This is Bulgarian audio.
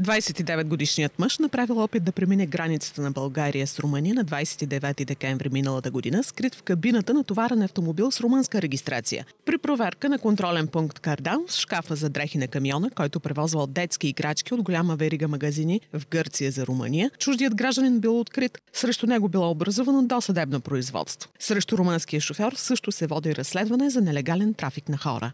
29-годишният мъж направил опит да премине границата на България с Румъния на 29 декември миналата година, скрит в кабината на товарен автомобил с румънска регистрация. При проверка на контролен пункт Кардан с шкафа за дрехи на камиона, който превозвал детски играчки от голяма верига магазини в Гърция за Румъния, чуждият гражданин бил открит. Срещу него било образувано досъдебно производство. Срещу румънския шофьор също се води разследване за нелегален трафик на хора.